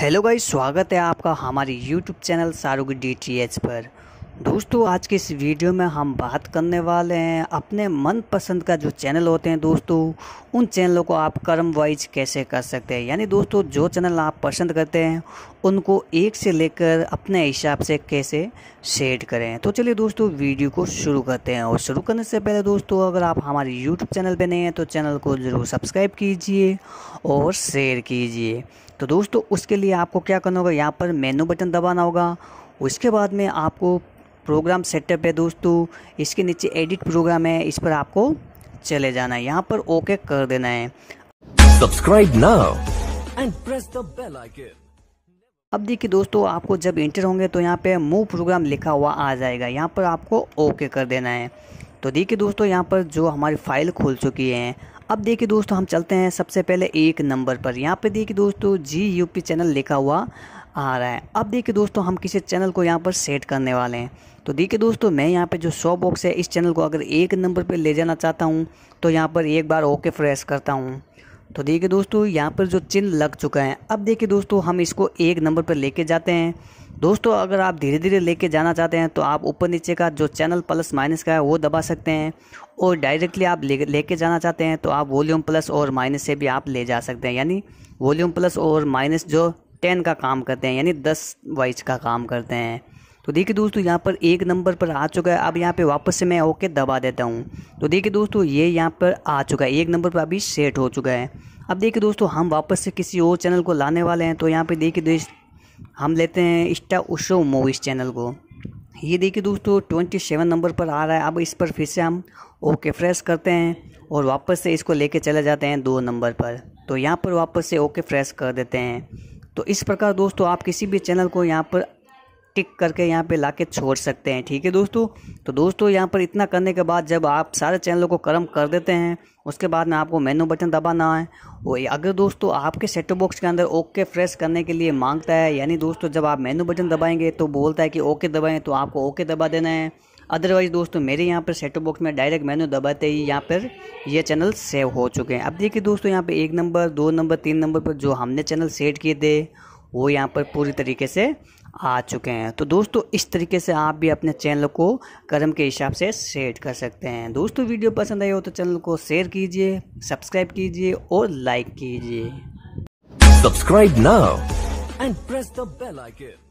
hello guys स्वागत है आपका हमारे यूट्यूब चैनल शाहरुख डी पर दोस्तों आज के इस वीडियो में हम बात करने वाले हैं अपने मनपसंद का जो चैनल होते हैं दोस्तों उन चैनलों को आप कर्म वाइज कैसे कर सकते हैं यानी दोस्तों जो चैनल आप पसंद करते हैं उनको एक से लेकर अपने हिसाब से कैसे शेड करें तो चलिए दोस्तों वीडियो को शुरू करते हैं और शुरू करने से पहले दोस्तों अगर आप हमारे यूट्यूब चैनल पर नए हैं तो चैनल को ज़रूर सब्सक्राइब कीजिए और शेयर कीजिए तो दोस्तों उसके लिए आपको क्या करना होगा यहाँ पर मेनू बटन दबाना होगा उसके बाद में आपको प्रोग्राम सेटअप है दोस्तों इसके नीचे एडिट प्रोग्राम है इस पर आपको चले जाना है यहाँ पर ओके कर देना है subscribe now and press the bell icon अब देखिए दोस्तों आपको जब इंटर होंगे तो यहाँ पे मूव प्रोग्राम लिखा हुआ आ जाएगा यहाँ पर आपको ओके कर देना है तो देखिए दोस्तों यहाँ पर जो हमारी फाइल खुल चुकी है अब देखिए दोस्तों हम चलते हैं सबसे पहले एक नंबर पर यहाँ पे देखिए दोस्तों जी यूपी चैनल लिखा हुआ आ रहा है अब देखिए दोस्तों हम किसी चैनल को यहाँ पर सेट करने वाले हैं तो देखिए दोस्तों मैं यहाँ पे जो सौ बॉक्स है इस चैनल को अगर एक नंबर पे ले जाना चाहता हूँ तो यहाँ पर एक बार ओके फ्रेश करता हूँ तो देखिए दोस्तों यहाँ पर जो चिन्ह लग चुका है अब देखिए दोस्तों हम इसको एक नंबर पर लेके जाते हैं दोस्तों अगर आप धीरे धीरे लेके जाना चाहते हैं तो आप ऊपर नीचे का जो चैनल प्लस माइनस का है वो दबा सकते हैं और डायरेक्टली आप ले लेके जाना चाहते हैं तो आप वॉल्यूम प्लस और माइनस से भी आप ले जा सकते हैं यानी वॉल्यूम प्लस और माइनस जो टेन का काम करते हैं यानी दस वाइज का काम करते हैं तो देखिए दोस्तों यहाँ पर एक नंबर पर आ चुका है अब यहाँ पे वापस से मैं ओके दबा देता हूँ तो देखिए दोस्तों ये यहाँ पर आ चुका है एक नंबर पर अभी सेट हो चुका है अब देखिए दोस्तों हम वापस से किसी और चैनल को लाने वाले हैं तो यहाँ पे देखिए देश हम लेते हैं इस्टा उशो मूवीज़ चैनल को ये देखिए दोस्तों ट्वेंटी सेवन नंबर पर आ रहा है अब इस पर फिर से हम ओके फ्रेश करते हैं और वापस से इसको लेके चले जाते हैं दो नंबर पर तो यहाँ पर वापस से ओके फ्रेश कर देते हैं तो इस प्रकार दोस्तों आप किसी भी चैनल को यहाँ पर टिक करके यहाँ पे लाके छोड़ सकते हैं ठीक है दोस्तों तो दोस्तों यहाँ पर इतना करने के बाद जब आप सारे चैनलों को कर्म कर देते हैं उसके बाद में आपको मेनू बटन दबाना है और अगर दोस्तों आपके सेट बॉक्स के अंदर ओके फ्रेश करने के लिए मांगता है यानी दोस्तों जब आप मेनू बटन दबाएंगे तो बोलता है कि ओके दबाएँ तो आपको ओके दबा देना है अदरवाइज़ दोस्तों मेरे यहाँ पर सेटअप बॉक्स में डायरेक्ट मेनू दबाते ही यहाँ पर ये चैनल सेव हो चुके हैं अब देखिए दोस्तों यहाँ पर एक नंबर दो नंबर तीन नंबर पर जो हमने चैनल सेट किए थे वो यहाँ पर पूरी तरीके से आ चुके हैं तो दोस्तों इस तरीके से आप भी अपने चैनल को कर्म के हिसाब से सेट कर सकते हैं दोस्तों वीडियो पसंद आई हो तो चैनल को शेयर कीजिए सब्सक्राइब कीजिए और लाइक कीजिए subscribe now and press the bell icon